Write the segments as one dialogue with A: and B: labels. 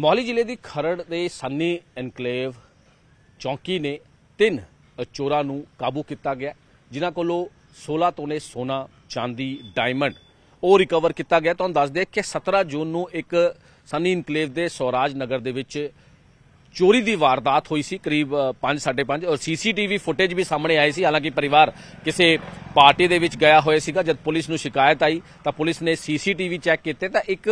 A: ਮੋਹਾਲੀ ਜ਼ਿਲ੍ਹੇ ਦੀ ਖਰੜ ਦੇ ਸੰਨੀ ਐਨਕਲੇਵ ਚੌਂਕੀ ਨੇ ਤਿੰਨ ਚੋਰਾਂ ਨੂੰ ਕਾਬੂ ਕੀਤਾ ਗਿਆ ਜਿਨ੍ਹਾਂ ਕੋਲੋਂ 16 ਤੋਲੇ ਸੋਨਾ ਚਾਂਦੀ ਡਾਇਮੰਡ ਉਹ ਰਿਕਵਰ ਕੀਤਾ ਗਿਆ ਤੁਹਾਨੂੰ ਦੱਸ ਦੇ ਕਿ 17 ਜੂਨ ਨੂੰ ਇੱਕ ਸੰਨੀ ਇਨਕਲੇਵ ਦੇ ਸੌਰਾਜ ਨਗਰ ਦੇ ਵਿੱਚ ਚੋਰੀ ਦੀ ਵਾਰਦਾਤ ਹੋਈ ਸੀ ਕਰੀਬ 5:30 ਔਰ ਸੀਸੀਟੀਵੀ ਫੁਟੇਜ ਵੀ ਸਾਹਮਣੇ ਆਈ ਸੀ ਹਾਲਾਂਕਿ ਪਰਿਵਾਰ ਕਿਸੇ ਪਾਰਟੀ ਦੇ ਵਿੱਚ ਗਿਆ ਹੋਇਆ ਸੀਗਾ ਜਦ ਪੁਲਿਸ ਨੂੰ ਸ਼ਿਕਾਇਤ ਆਈ ਤਾਂ ਪੁਲਿਸ ਨੇ ਸੀਸੀਟੀਵੀ ਚੈੱਕ ਕੀਤੇ ਤਾਂ ਇੱਕ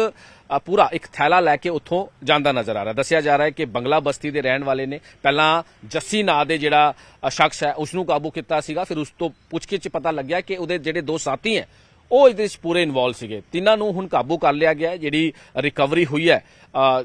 A: ਪੂਰਾ ਇੱਕ ਥੈਲਾ ਲੈ ਕੇ ਉੱਥੋਂ ਜਾਂਦਾ ਨਜ਼ਰ ਆ ਰਿਹਾ ਦੱਸਿਆ ਜਾ ਰਿਹਾ ਹੈ ਕਿ ਬੰਗਲਾ ਬਸਤੀ ਦੇ ਰਹਿਣ ਵਾਲੇ ਨੇ ਪਹਿਲਾਂ ਜੱਸੀ ਨਾਂ ਦੇ ਜਿਹੜਾ ਸ਼ਖਸ ਹੈ ਉਸ ਨੂੰ ਕਾਬੂ ਕੀਤਾ ਸੀਗਾ ਫਿਰ ਉਸ ਤੋਂ ਪੁੱਛਗਿੱਛ ਪਤਾ ਲੱਗਿਆ ਕਿ ਉਹਦੇ ਜਿਹੜੇ ਦੋ ਸਾਥੀ ਹੈ ਉਹ ਇਹਦੇ ਵਿੱਚ ਪੂਰੇ ਇਨਵੋਲ ਸੀਗੇ ਤਿੰਨਾਂ ਨੂੰ ਹੁਣ ਕਾਬੂ ਕਰ ਲਿਆ ਗਿਆ ਜਿਹੜੀ ਰਿਕਵਰੀ ਹੋਈ ਹੈ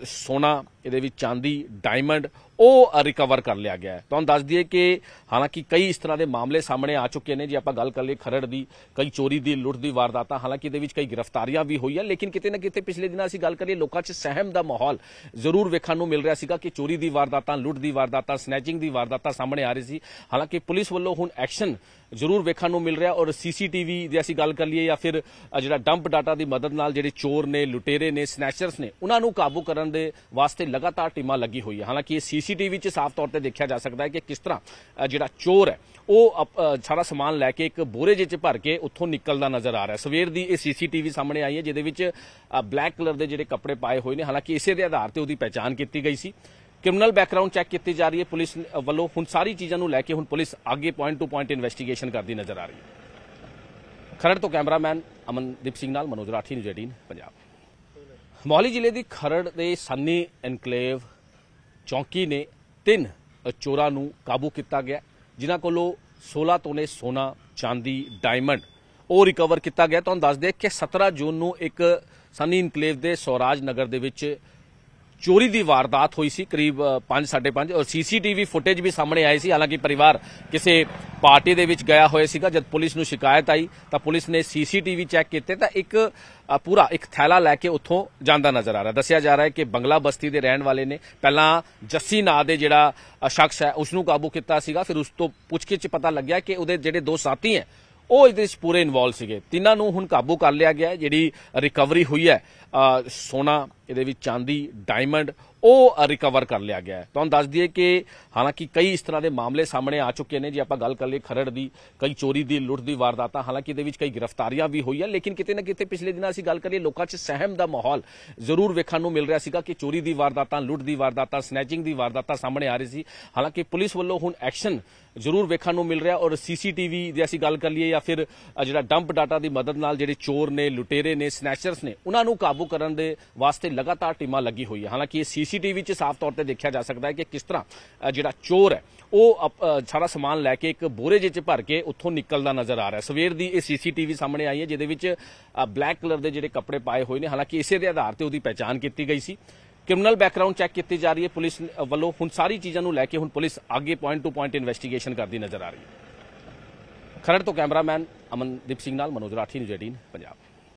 A: ਸੋਨਾ ਇਹਦੇ ਵਿੱਚ ਚਾਂਦੀ ਡਾਇਮੰਡ ਉਹ ਰਿਕਵਰ ਕਰ ਲਿਆ ਗਿਆ ਤੁਹਾਨੂੰ ਦੱਸ ਦਈਏ ਕਿ ਹਾਲਾਂਕਿ ਕਈ ਇਸ ਤਰ੍ਹਾਂ ਦੇ ਮਾਮਲੇ ਸਾਹਮਣੇ ਆ ਚੁੱਕੇ ਨੇ ਜੇ ਆਪਾਂ ਗੱਲ ਕਰ ਲਈ ਖਰੜ ਦੀ ਕਈ ਚੋਰੀ ਦੀ ਲੁੱਟ ਦੀ ਵਾਰਦਾਤਾਂ ਹਾਲਾਂਕਿ ਇਹਦੇ ਵਿੱਚ ਕਈ ਗ੍ਰਿਫਤਾਰੀਆਂ ਵੀ ਹੋਈਆਂ ਲੇਕਿਨ ਕਿਤੇ ਨਾ ਕਿਤੇ ਪਿਛਲੇ ਦਿਨਾਂ ਅਸੀਂ ਗੱਲ ਕਰੀਏ ਲੋਕਾਂ 'ਚ ਸਹਿਮ ਦਾ ਮਾਹੌਲ ਜ਼ਰੂਰ ਵੇਖਣ ਨੂੰ ਮਿਲ ਰਿਹਾ ਸੀਗਾ ਕਿ ਚੋਰੀ ਦੀ ਵਾਰਦਾਤਾਂ ਲੁੱਟ ਦੀ ਵਾਰਦਾਤਾਂ ਸਨੈਚਿੰਗ ਦੀ ਵਾਰਦਾਤਾਂ ਸਾਹਮਣੇ ਆ ਰਹੀ ਸੀ ਹਾਲਾਂਕਿ ਪੁਲਿਸ ਵੱਲੋਂ ਹੁਣ ਐਕਸ਼ਨ ਜ਼ਰੂਰ ਵੇਖਣ ਨੂੰ ਮਿਲ ਰਿਹਾ ਔਰ ਸੀਸੀਟੀਵੀ ਦੀ ਅਸੀਂ ਗੱਲ ਕਰ ਲਈਏ ਜਾਂ ਫਿਰ ਜਿਹੜਾ ਡੰਪ ਡਾਟਾ ਦੀ ਮਦਦ ਨਾਲ ਜਿਹੜੇ ਚੋਰ ਨੇ ਲੁਟੇਰੇ ਨੇ ਸਨੈਚਰਸ ਨੇ ਉਹਨਾਂ ਨੂੰ ਕਾਬੂ ਕਰਨ ਦੇ ਵਾਸਤੇ ਲਗਾਤਾਰ ਟੀਮਾਂ ਲੱਗੀ ਹੋਈ ਹੈ ਹਾਲਾਂਕਿ ਇਹ ਸੀਸੀਟੀਵੀ 'ਚ ਸਾਫ਼ ਤੌਰ ਤੇ ਦੇਖਿਆ ਜਾ ਸਕਦਾ ਹੈ ਕਿ ਕਿਸ ਤਰ੍ਹਾਂ ਜਿਹੜਾ ਚੋਰ ਹੈ ਉਹ ਸਾਰਾ ਸਮਾਨ ਲੈ ਕੇ ਇੱਕ ਬੋਰੇ ਜਿਹੇ 'ਚ ਭਰ ਕੇ ਉੱਥੋਂ ਨਿਕਲਦਾ ਨਜ਼ਰ ਆ ਰਿਹਾ ਹੈ ਸਵੇਰ ਦੀ ਇਹ ਸੀਸੀਟੀਵੀ ਸਾਹਮਣੇ ਆਈ ਹੈ ਜਿਹਦੇ ਵਿੱਚ ਬਲੈਕ ਕਲਰ ਦੇ ਜਿਹੜੇ ਕੱਪੜੇ ਪਾਏ ਹੋਏ ਨੇ ਹਾਲਾਂਕਿ ਇਸੇ ਦੇ ਆਧਾਰ ਤੇ ਉਹਦੀ ਪਛਾਣ ਕੀਤੀ ਗਈ ਸੀ ਕ੍ਰਿਮੀਨਲ ਬੈਕਗ੍ਰਾਉਂਡ ਚੈੱਕ ਕੀਤੀ ਜਾ ਰਹੀ ਹੈ ਪੁਲਿਸ ਵੱਲੋਂ ਹੁਣ ਸਾਰੀ ਚੀਜ਼ਾਂ ਨੂੰ ਲੈ ਕੇ ਹੁਣ ਪੁਲਿਸ ਅੱਗੇ ਪੁਆਇੰਟ ਟੂ ਪੁਆਇੰਟ ਇਨਵੈਸਟੀਗੇਸ਼ਨ ਕਰਦੀ ਨਜ਼ਰ ਆ ਰਹੀ ਹੈ ਖਰੜ ਤੋਂ ਕੈਮਰਾਮੈਨ ਅਮਨਦੀਪ ਸਿੰਘ ਨਾਲ ਮਨੋਜ ਰਾਠੀ ਨਿਊਜ਼ 18 ਪੰਜਾਬ ਮੋਹਾਲੀ ਜ਼ਿਲ੍ਹੇ ਦੀ ਖਰੜ ਦੇ ਸੰਨੀ ਐਨਕਲੇਵ ਚੌਂਕੀ ਨੇ ਤਿੰਨ ਚੋਰਾਂ ਨੂੰ ਕਾਬੂ ਕੀਤਾ ਗਿਆ ਜਿਨ੍ਹਾਂ ਕੋਲੋਂ 16 ਤੋਲੇ ਸੋਨਾ ਚਾਂਦੀ ਡਾਇਮੰਡ ਉਹ ਰਿਕਵਰ ਕੀਤਾ ਗਿਆ ਤੁਹਾਨੂੰ ਦੱਸ ਦੇ ਕਿ 17 ਜੂਨ ਨੂੰ ਇੱਕ ਸਨੀ ਇਨਕਲੇਵ ਦੇ ਸੌਰਾਜ ਨਗਰ ਦੇ ਵਿੱਚ ਚੋਰੀ ਦੀ ਵਾਰਦਾਤ ਹੋਈ ਸੀ ਕਰੀਬ 5:30 ਔਰ ਸੀਸੀਟੀਵੀ ਫੁਟੇਜ ਵੀ ਸਾਹਮਣੇ ਆਏ ਸੀ ਹਾਲਾਂਕਿ ਪਰਿਵਾਰ ਕਿਸੇ ਪਾਰਟੀ ਦੇ ਵਿੱਚ ਗਿਆ ਹੋਇਆ ਸੀਗਾ ਜਦ ਪੁਲਿਸ ਨੂੰ ਸ਼ਿਕਾਇਤ ਆਈ ਤਾਂ ਪੁਲਿਸ ਨੇ ਸੀਸੀਟੀਵੀ ਚੈੱਕ ਕੀਤੇ ਤਾਂ ਇੱਕ ਪੂਰਾ ਇੱਕ ਥੈਲਾ ਲੈ ਕੇ ਉੱਥੋਂ ਜਾਂਦਾ ਨਜ਼ਰ ਆ ਰਿਹਾ ਦੱਸਿਆ ਜਾ ਰਿਹਾ ਹੈ ਕਿ ਬੰਗਲਾ ਬਸਤੀ ਦੇ ਰਹਿਣ ਵਾਲੇ ਨੇ ਪਹਿਲਾਂ ਜੱਸੀ ਨਾਂ ਦੇ ਜਿਹੜਾ ਸ਼ਖਸ ਹੈ ਉਸ ਨੂੰ ਕਾਬੂ ਕੀਤਾ ਸੀਗਾ ਫਿਰ ਉਸ ਤੋਂ ਪੁੱਛਗਿੱਛ ਪਤਾ ਲੱਗਿਆ ਕਿ ਉਹਦੇ ਜਿਹੜੇ ਦੋ ਸਾਥੀ ਹੈ ਉਹ ਇਹਦੇ ਵਿੱਚ ਪੂਰੇ ਇਨਵੋਲ ਸੀਗੇ ਤਿੰਨਾਂ ਨੂੰ ਹੁਣ ਕਾਬੂ ਕਰ ਲਿਆ ਗਿਆ ਜਿਹੜੀ ਰਿਕਵਰੀ ਹੋਈ ਹੈ ਸੋਨਾ ਇਹਦੇ ਵਿੱਚ ਚਾਂਦੀ ਡਾਇਮੰਡ ਉਹ ਰਿਕਵਰ ਕਰ ਲਿਆ ਗਿਆ ਤੁਹਾਨੂੰ ਦੱਸ ਦਈਏ ਕਿ ਹਾਲਾਂਕਿ ਕਈ ਇਸ ਤਰ੍ਹਾਂ ਦੇ ਮਾਮਲੇ ਸਾਹਮਣੇ ਆ ਚੁੱਕੇ ਨੇ ਜੇ ਆਪਾਂ ਗੱਲ ਕਰ ਲਈ ਖਰੜ ਦੀ ਕਈ ਚੋਰੀ ਦੀ ਲੁੱਟ ਦੀ ਵਾਰਦਾਤਾਂ ਹਾਲਾਂਕਿ ਇਹਦੇ ਵਿੱਚ ਕਈ ਗ੍ਰਿਫਤਾਰੀਆਂ ਵੀ ਹੋਈਆਂ ਲੇਕਿਨ ਕਿਤੇ ਨਾ ਕਿਤੇ ਪਿਛਲੇ ਦਿਨਾਂ ਅਸੀਂ ਗੱਲ ਕਰੀਏ ਲੋਕਾਂ 'ਚ ਸਹਿਮ ਦਾ ਮਾਹੌਲ ਜ਼ਰੂਰ ਵੇਖਣ ਨੂੰ ਮਿਲ ਰਿਹਾ ਸੀਗਾ ਕਿ ਚੋਰੀ ਦੀ ਵਾਰਦਾਤਾਂ ਲੁੱਟ ਦੀ ਵਾਰਦਾਤਾਂ ਸਨੈਚਿੰਗ ਦੀ ਵਾਰਦਾਤਾਂ ਸਾਹਮਣੇ ਆ ਰਹੀ ਸੀ ਹਾਲਾਂਕਿ ਪੁਲਿਸ ਵੱਲੋਂ ਹੁਣ ਐਕਸ਼ਨ ਜ਼ਰੂਰ ਵੇਖਣ ਨੂੰ ਮਿਲ ਰਿਹਾ ਔਰ ਸੀਸੀਟੀਵੀ ਦੀ ਅਸੀਂ ਗੱਲ ਕਰ ਲਈਏ ਜਾਂ ਫਿਰ ਜਿਹੜਾ ਡੰਪ ਡਾਟਾ ਦੀ ਮਦਦ ਨਾਲ ਜਿਹੜੇ ਚੋਰ ਨੇ ਲੁਟੇਰੇ ਨੇ ਸਨੈਚਰਸ ਨੇ ਉਹਨਾਂ ਨੂੰ ਕਾਬੂ ਕਰਨ ਦੇ ਵਾਸਤੇ ਲਗਾਤਾਰ ਟੀਮਾਂ ਲੱਗੀ ਹੋਈ ਹੈ ਹਾਲਾਂਕਿ ਇਹ ਸੀਸੀਟੀਵੀ 'ਚ ਸਾਫ਼ ਤੌਰ ਤੇ ਦੇਖਿਆ ਜਾ ਸਕਦਾ ਹੈ ਕਿ ਕਿਸ ਤਰ੍ਹਾਂ ਜਿਹੜਾ ਚੋਰ ਹੈ ਉਹ ਸਾਰਾ ਸਮਾਨ ਲੈ ਕੇ ਇੱਕ ਬੋਰੇ ਜਿਹੇ 'ਚ ਭਰ ਕੇ ਉੱਥੋਂ ਨਿਕਲਦਾ ਨਜ਼ਰ ਆ ਰਿਹਾ ਸਵੇਰ ਦੀ ਇਹ ਸੀਸੀਟੀਵੀ ਸਾਹਮਣੇ ਆਈ ਹੈ ਜਿਹਦੇ ਵਿੱਚ ਬਲੈਕ ਕਲਰ ਦੇ ਜਿਹੜੇ ਕੱਪੜੇ ਪਾਏ ਹੋਏ ਨੇ ਹਾਲਾਂਕਿ ਇਸੇ ਦੇ ਆਧਾਰ ਤੇ ਉਹਦੀ ਪਛਾਣ ਕੀਤੀ ਗਈ ਸੀ ਕ੍ਰਿਮੀਨਲ ਬੈਕਗ੍ਰਾਉਂਡ ਚੈੱਕ ਕੀਤੀ ਜਾ ਰਹੀ ਹੈ ਪੁਲਿਸ ਵੱਲੋਂ ਹੁਣ ਸਾਰੀ ਚੀਜ਼ਾਂ ਨੂੰ ਲੈ ਕੇ ਹੁਣ ਪੁਲਿਸ ਅੱਗੇ ਪੁਆਇੰਟ ਟੂ ਪੁਆਇੰਟ ਇਨਵੈਸਟੀਗੇਸ਼ਨ ਕਰਦੀ ਨਜ਼ਰ ਆ ਰਹੀ ਹੈ ਖਰੜ ਤੋਂ ਕੈਮਰਾਮੈਨ ਅਮਨਦੀਪ ਸਿੰਘ ਨਾਲ ਮਨੋਜ ਰਾਠੀ ਨਿਊਜ਼ 18 ਪੰਜਾਬ